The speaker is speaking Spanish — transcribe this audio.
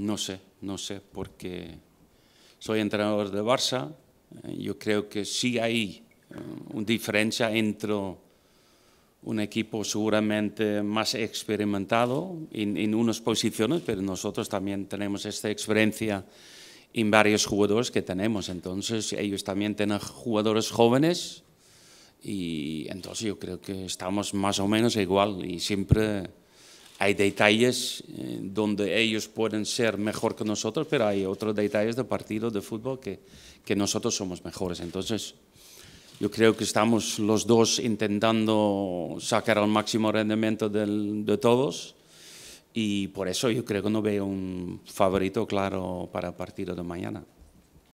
No sé, no sé, porque soy entrenador de Barça. Eh, yo creo que sí hay eh, una diferencia entre un equipo seguramente más experimentado en, en unas posiciones, pero nosotros también tenemos esta experiencia en varios jugadores que tenemos. Entonces ellos también tienen jugadores jóvenes y entonces yo creo que estamos más o menos igual y siempre hay detalles eh, donde ellos pueden ser mejor que nosotros, pero hay otros detalles de partido de fútbol que, que nosotros somos mejores. Entonces, yo creo que estamos los dos intentando sacar al máximo rendimiento de todos y por eso yo creo que no veo un favorito claro para el partido de mañana.